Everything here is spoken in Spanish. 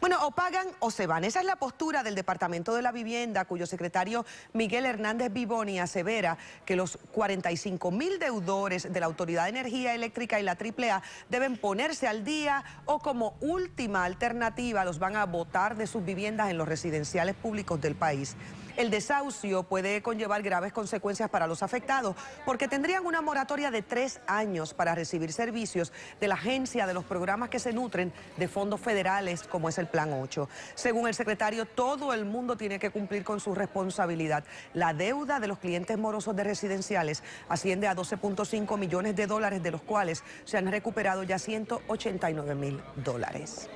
Bueno, o pagan o se van. Esa es la postura del Departamento de la Vivienda, cuyo secretario Miguel Hernández Vivoni asevera que los 45 mil deudores de la Autoridad de Energía Eléctrica y la AAA deben ponerse al día o como última alternativa los van a votar de sus viviendas en los residenciales públicos del país. El desahucio puede conllevar graves consecuencias para los afectados porque tendrían una moratoria de tres años para recibir servicios de la agencia de los programas que se nutren de fondos federales como es el Plan 8. Según el secretario, todo el mundo tiene que cumplir con su responsabilidad. La deuda de los clientes morosos de residenciales asciende a 12.5 millones de dólares, de los cuales se han recuperado ya 189 mil dólares.